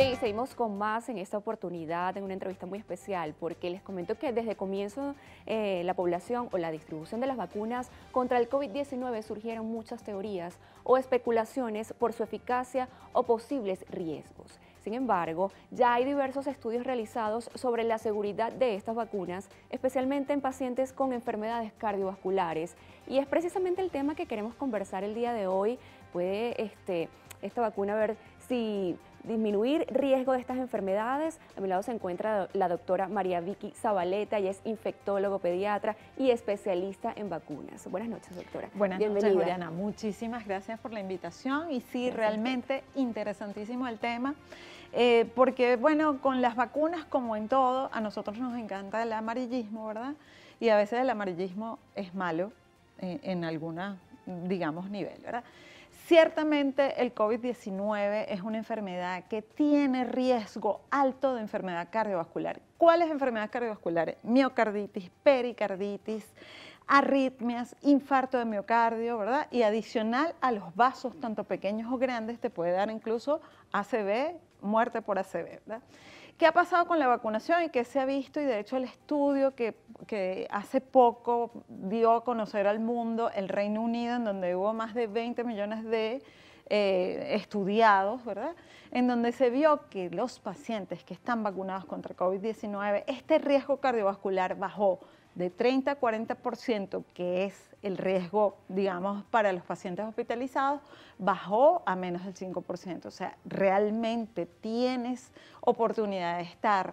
Bien, y seguimos con más en esta oportunidad, en una entrevista muy especial, porque les comento que desde comienzo eh, la población o la distribución de las vacunas contra el COVID-19 surgieron muchas teorías o especulaciones por su eficacia o posibles riesgos. Sin embargo, ya hay diversos estudios realizados sobre la seguridad de estas vacunas, especialmente en pacientes con enfermedades cardiovasculares. Y es precisamente el tema que queremos conversar el día de hoy. Puede este, esta vacuna ver si disminuir riesgo de estas enfermedades. A mi lado se encuentra la doctora María Vicky Zabaleta, y es infectólogo pediatra y especialista en vacunas. Buenas noches, doctora. Buenas noches, Juliana. Muchísimas gracias por la invitación y sí, realmente interesantísimo el tema. Eh, porque, bueno, con las vacunas, como en todo, a nosotros nos encanta el amarillismo, ¿verdad? Y a veces el amarillismo es malo eh, en alguna digamos, nivel, ¿verdad? Ciertamente el COVID-19 es una enfermedad que tiene riesgo alto de enfermedad cardiovascular. ¿Cuáles enfermedades cardiovasculares? Miocarditis, pericarditis, arritmias, infarto de miocardio, ¿verdad? Y adicional a los vasos, tanto pequeños o grandes, te puede dar incluso ACV, muerte por ACV, ¿verdad? ¿Qué ha pasado con la vacunación y qué se ha visto? Y de hecho el estudio que, hace poco dio a conocer al mundo, el Reino Unido, en donde hubo más de 20 millones de eh, estudiados, ¿verdad? En donde se vio que los pacientes que están vacunados contra COVID-19, este riesgo cardiovascular bajó de 30 a 40%, que es el riesgo, digamos, para los pacientes hospitalizados, bajó a menos del 5%. O sea, realmente tienes oportunidad de estar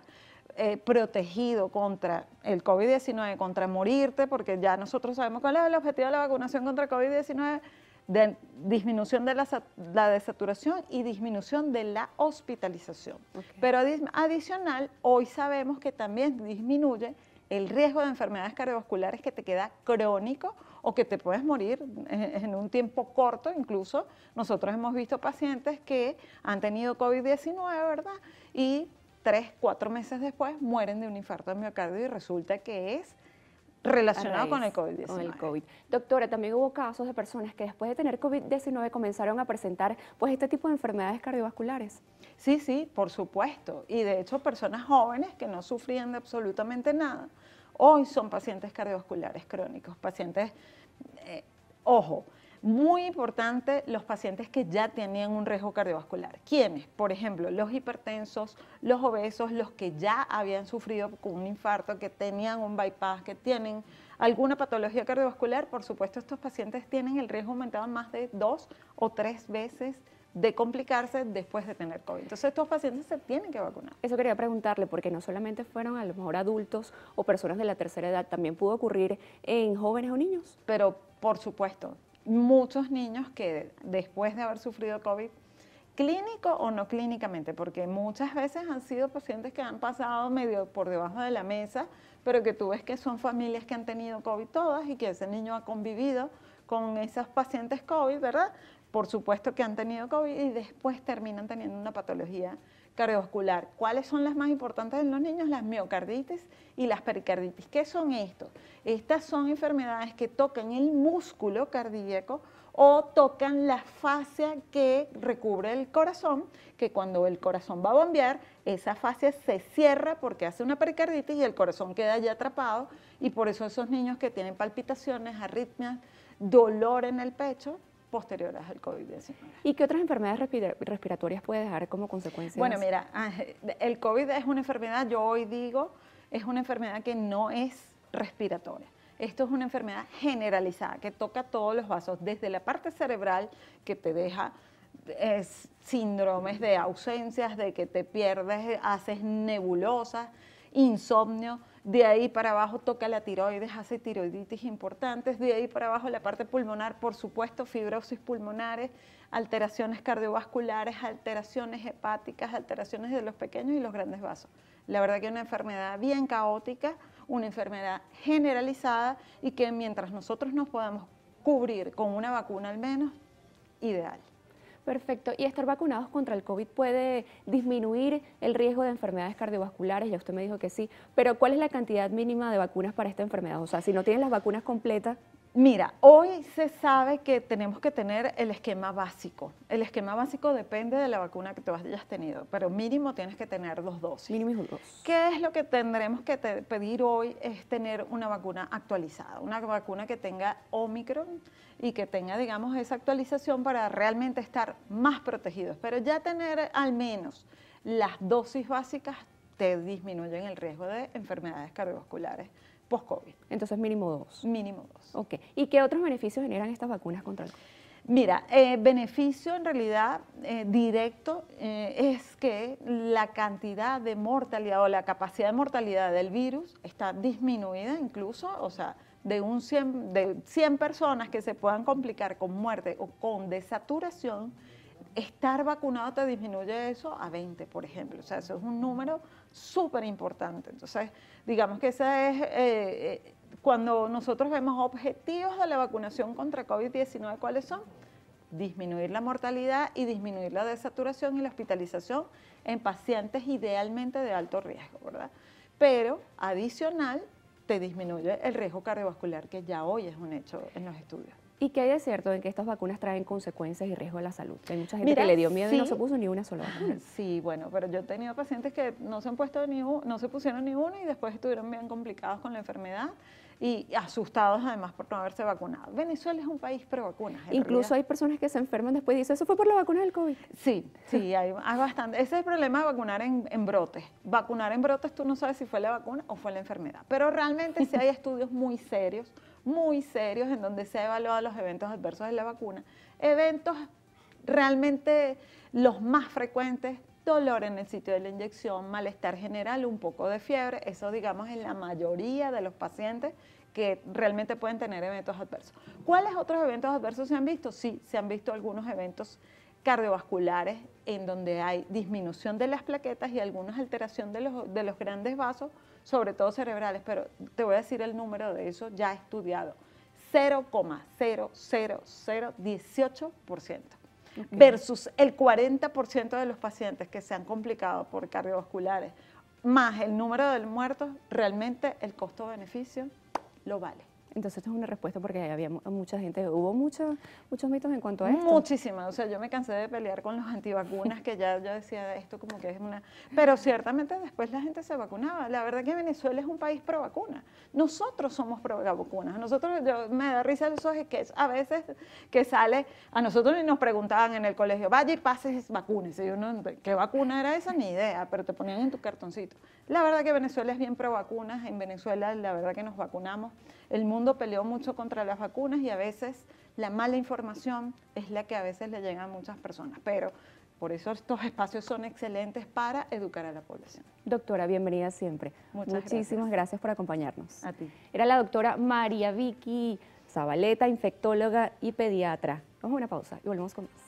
eh, protegido contra el COVID-19, contra morirte, porque ya nosotros sabemos cuál es el objetivo de la vacunación contra el COVID-19, de disminución de la, desaturación y disminución de la hospitalización. Pero adicional, hoy sabemos que también disminuye el riesgo de enfermedades cardiovasculares que te queda crónico o que te puedes morir en un tiempo corto. Incluso nosotros hemos visto pacientes que han tenido COVID-19, ¿verdad? Y tres, cuatro meses después mueren de un infarto de miocardio y resulta que es relacionado con el COVID-19. Doctora, también hubo casos de personas que después de tener COVID-19 comenzaron a presentar pues este tipo de enfermedades cardiovasculares. Sí, sí, por supuesto. Y de hecho personas jóvenes que no sufrían de absolutamente nada, hoy son pacientes cardiovasculares crónicos, pacientes, eh, ojo, muy importante los pacientes que ya tenían un riesgo cardiovascular. ¿Quiénes? Por ejemplo, los hipertensos, los obesos, los que ya habían sufrido un infarto, que tenían un bypass, que tienen alguna patología cardiovascular. Por supuesto, estos pacientes tienen el riesgo aumentado más de dos o tres veces de complicarse después de tener COVID. Entonces estos pacientes se tienen que vacunar. Eso quería preguntarle, porque no solamente fueron a lo mejor adultos o personas de la tercera edad, también pudo ocurrir en jóvenes o niños. Pero por supuesto, muchos niños que después de haber sufrido COVID, clínico o no clínicamente, porque muchas veces han sido pacientes que han pasado medio por debajo de la mesa, pero que tú ves que son familias que han tenido COVID todas y que ese niño ha convivido con esos pacientes COVID, ¿verdad? Por supuesto que han tenido COVID y después terminan teniendo una patología cardiovascular. ¿Cuáles son las más importantes en los niños? Las miocarditis y las pericarditis. ¿Qué son estos? Estas son enfermedades que tocan el músculo cardíaco o tocan la fascia que recubre el corazón, que cuando el corazón va a bombear, esa fascia se cierra porque hace una pericarditis y el corazón queda allí atrapado y por eso esos niños que tienen palpitaciones, arritmias, dolor en el pecho, posteriores al COVID-19. ¿Y qué otras enfermedades respiratorias puede dejar como consecuencia? Bueno, mira, ah, el COVID es una enfermedad, yo hoy digo, es una enfermedad que no es respiratoria. Esto es una enfermedad generalizada que toca todos los vasos, desde la parte cerebral que te deja síndromes de ausencias, de que te pierdes, haces nebulosas, insomnio, de ahí para abajo toca la tiroides, hace tiroiditis importantes, de ahí para abajo la parte pulmonar, por supuesto, fibrosis pulmonares, alteraciones cardiovasculares, alteraciones hepáticas, alteraciones de los pequeños y los grandes vasos. La verdad que es una enfermedad bien caótica, una enfermedad generalizada y que mientras nosotros nos podamos cubrir con una vacuna al menos, ideal. Perfecto. ¿Y estar vacunados contra el COVID puede disminuir el riesgo de enfermedades cardiovasculares? Ya usted me dijo que sí, pero ¿cuál es la cantidad mínima de vacunas para esta enfermedad? O sea, si no tienes las vacunas completas... Mira, hoy se sabe que tenemos que tener el esquema básico. El esquema básico depende de la vacuna que tú hayas tenido, pero mínimo tienes que tener dos dosis. Mínimo dos. ¿Qué es lo que tendremos que pedir hoy? Es tener una vacuna actualizada, una vacuna que tenga Omicron y que tenga, digamos, esa actualización para realmente estar más protegidos. Pero ya tener al menos las dosis básicas te disminuyen el riesgo de enfermedades cardiovasculares post-COVID. Entonces mínimo dos. Mínimo dos. Ok. ¿Y qué otros beneficios generan estas vacunas contra el COVID? Mira, eh, beneficio en realidad eh, directo eh, es que la cantidad de mortalidad o la capacidad de mortalidad del virus está disminuida incluso, o sea, de, un 100, de 100 personas que se puedan complicar con muerte o con desaturación, estar vacunado te disminuye eso a 20, por ejemplo. O sea, eso es un número súper importante. Entonces, digamos que esa es, eh, eh, cuando nosotros vemos objetivos de la vacunación contra COVID-19, ¿cuáles son? Disminuir la mortalidad y disminuir la desaturación y la hospitalización en pacientes idealmente de alto riesgo, ¿verdad? Pero adicional, te disminuye el riesgo cardiovascular, que ya hoy es un hecho en los estudios. ¿Y qué hay de cierto en que estas vacunas traen consecuencias y riesgo a la salud? Hay mucha gente que le dio miedo y no se puso ni una sola Sí, bueno, pero yo he tenido pacientes que no se han puesto no se pusieron ni una y después estuvieron bien complicados con la enfermedad y asustados además por no haberse vacunado. Venezuela es un país pro vacunas. Incluso hay personas que se enferman después y dicen, eso fue por la vacuna del COVID. Sí, sí, hay, bastante. Ese es el problema de vacunar en, en, brotes. Vacunar en brotes tú no sabes si fue la vacuna o fue la enfermedad. Pero realmente sí hay estudios muy serios muy serios en donde se ha evaluado los eventos adversos de la vacuna. Eventos realmente los más frecuentes, dolor en el sitio de la inyección, malestar general, un poco de fiebre, eso digamos en la mayoría de los pacientes que realmente pueden tener eventos adversos. ¿Cuáles otros eventos adversos se han visto? Sí, se han visto algunos eventos cardiovasculares en donde hay disminución de las plaquetas y algunas alteración de los grandes vasos sobre todo cerebrales, pero te voy a decir el número de eso ya estudiado. 0,00018% versus el 40% de los pacientes que se han complicado por cardiovasculares, más el número de muertos, realmente el costo-beneficio lo vale. Entonces, esto es una respuesta porque había mucha gente, hubo muchos muchos mitos en cuanto a esto. Muchísimas, o sea, yo me cansé de pelear con los antivacunas que ya yo decía esto como que es una... Pero ciertamente después la gente se vacunaba. La verdad que Venezuela es un país pro vacuna. Nosotros somos pro vacunas. Nosotros, me da risa eso que a veces que sale, a nosotros y nos preguntaban en el colegio, vaya y pases vacunas. Y yo, no, ¿qué vacuna era esa? Ni idea, pero te ponían en tu cartoncito. La verdad que Venezuela es bien pro vacunas. En Venezuela la verdad que nos vacunamos. El el mundo peleó mucho contra las vacunas y a veces la mala información es la que a veces le llega a muchas personas. Pero por eso estos espacios son excelentes para educar a la población. Doctora, bienvenida siempre. Muchísimas gracias. gracias por acompañarnos. A ti. Era la doctora María Vicky Zabaleta, infectóloga y pediatra. Vamos a una pausa y volvemos con más.